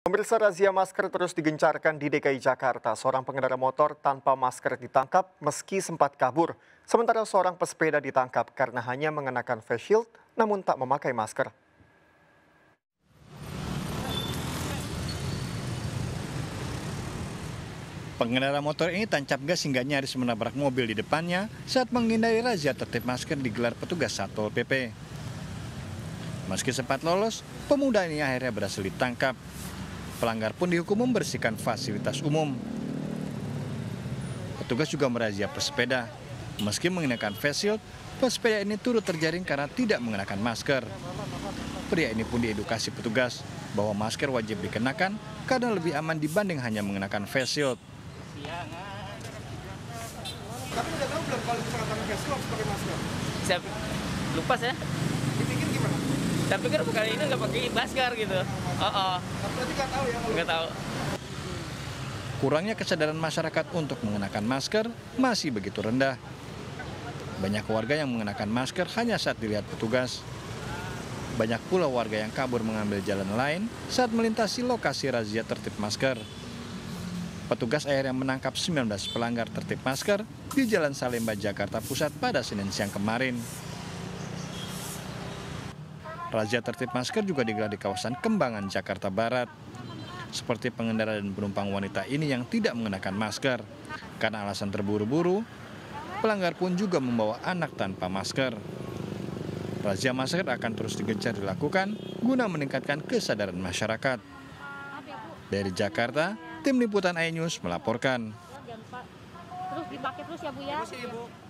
Pemirsa razia masker terus digencarkan di DKI Jakarta. Seorang pengendara motor tanpa masker ditangkap meski sempat kabur. Sementara seorang pesepeda ditangkap karena hanya mengenakan face shield namun tak memakai masker. Pengendara motor ini tancap gas hingga nyaris menabrak mobil di depannya saat menghindari razia tertib masker digelar petugas Satpol PP. Meski sempat lolos, pemuda ini akhirnya berhasil ditangkap Pelanggar pun dihukum membersihkan fasilitas umum. Petugas juga merazia pesepeda. Meski mengenakan face shield, pesepeda ini turut terjaring karena tidak mengenakan masker. Pria ini pun diedukasi petugas bahwa masker wajib dikenakan karena lebih aman dibanding hanya mengenakan face shield. Tapi udah tahu belum kalau pakai masker? Siap. Lupa ya? Tapi pikir bukan ini nggak pakai basker gitu. Oh, oh. Tapi nggak tahu ya. Nggak tahu. Kurangnya kesadaran masyarakat untuk mengenakan masker masih begitu rendah. Banyak warga yang mengenakan masker hanya saat dilihat petugas. Banyak pula warga yang kabur mengambil jalan lain saat melintasi lokasi razia tertib masker. Petugas air yang menangkap 19 pelanggar tertib masker di Jalan Salemba, Jakarta Pusat pada Senin siang kemarin. Razia tertib masker juga digelar di kawasan Kembangan, Jakarta Barat. Seperti pengendara dan penumpang wanita ini yang tidak mengenakan masker. Karena alasan terburu-buru, pelanggar pun juga membawa anak tanpa masker. Razia masker akan terus digencar dilakukan guna meningkatkan kesadaran masyarakat. Dari Jakarta, tim liputan iNews melaporkan. Terus dipakai terus ya Bu ya.